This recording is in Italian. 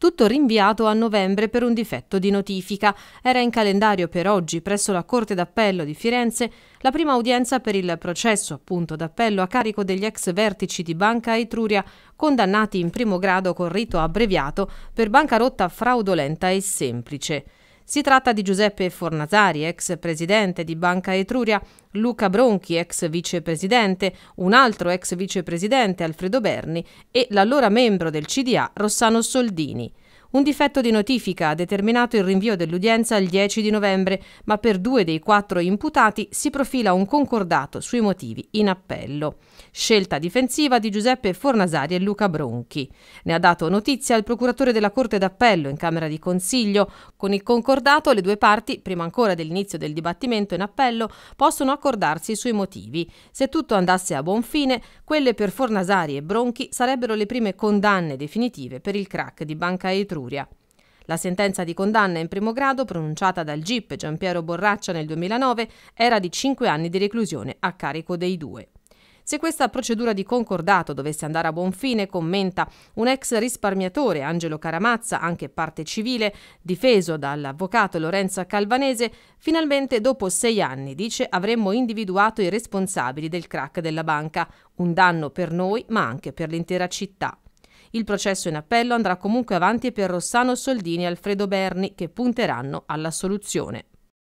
tutto rinviato a novembre per un difetto di notifica. Era in calendario per oggi, presso la Corte d'Appello di Firenze, la prima udienza per il processo, appunto, d'appello a carico degli ex vertici di Banca Etruria, condannati in primo grado con rito abbreviato per bancarotta fraudolenta e semplice. Si tratta di Giuseppe Fornazari, ex presidente di Banca Etruria, Luca Bronchi, ex vicepresidente, un altro ex vicepresidente Alfredo Berni e l'allora membro del CDA Rossano Soldini. Un difetto di notifica ha determinato il rinvio dell'udienza il 10 di novembre, ma per due dei quattro imputati si profila un concordato sui motivi in appello. Scelta difensiva di Giuseppe Fornasari e Luca Bronchi. Ne ha dato notizia il procuratore della Corte d'Appello in Camera di Consiglio. Con il concordato le due parti, prima ancora dell'inizio del dibattimento in appello, possono accordarsi sui motivi. Se tutto andasse a buon fine, quelle per Fornasari e Bronchi sarebbero le prime condanne definitive per il crack di Banca Etruria Etruria. La sentenza di condanna in primo grado pronunciata dal GIP Giampiero Borraccia nel 2009 era di 5 anni di reclusione a carico dei due. Se questa procedura di concordato dovesse andare a buon fine, commenta un ex risparmiatore, Angelo Caramazza, anche parte civile, difeso dall'avvocato Lorenzo Calvanese, finalmente dopo sei anni, dice, avremmo individuato i responsabili del crack della banca, un danno per noi ma anche per l'intera città. Il processo in appello andrà comunque avanti per Rossano Soldini e Alfredo Berni che punteranno alla soluzione.